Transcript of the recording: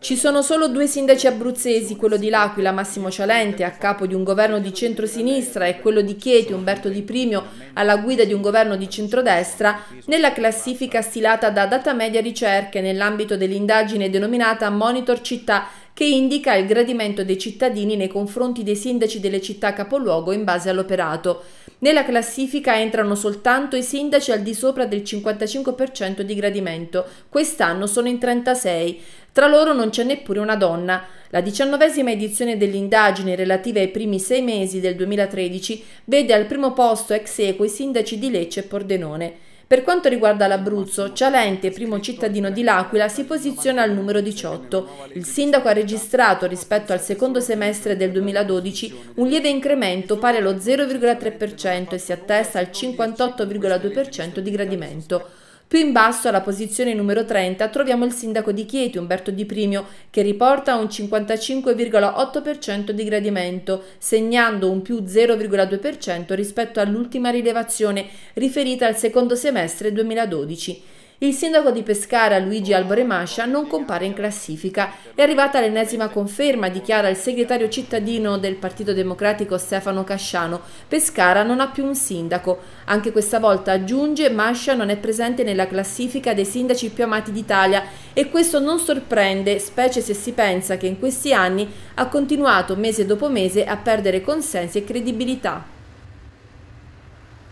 Ci sono solo due sindaci abruzzesi, quello di L'Aquila Massimo Cialente a capo di un governo di centrosinistra e quello di Chieti Umberto Di Primio alla guida di un governo di centrodestra, nella classifica stilata da Data Media Ricerche nell'ambito dell'indagine denominata Monitor Città che indica il gradimento dei cittadini nei confronti dei sindaci delle città capoluogo in base all'operato. Nella classifica entrano soltanto i sindaci al di sopra del 55% di gradimento, quest'anno sono in 36, tra loro non c'è neppure una donna. La diciannovesima edizione dell'indagine relativa ai primi sei mesi del 2013 vede al primo posto ex eco i sindaci di Lecce e Pordenone. Per quanto riguarda l'Abruzzo, Cialente, primo cittadino di L'Aquila, si posiziona al numero 18. Il sindaco ha registrato rispetto al secondo semestre del 2012 un lieve incremento pari allo 0,3% e si attesta al 58,2% di gradimento. Più in basso, alla posizione numero 30, troviamo il sindaco di Chieti, Umberto Di Primio, che riporta un 55,8% di gradimento, segnando un più 0,2% rispetto all'ultima rilevazione riferita al secondo semestre 2012. Il sindaco di Pescara, Luigi Alboremascia, non compare in classifica. È arrivata l'ennesima conferma, dichiara il segretario cittadino del Partito Democratico Stefano Casciano. Pescara non ha più un sindaco. Anche questa volta, aggiunge, Mascia non è presente nella classifica dei sindaci più amati d'Italia e questo non sorprende, specie se si pensa che in questi anni ha continuato mese dopo mese a perdere consensi e credibilità.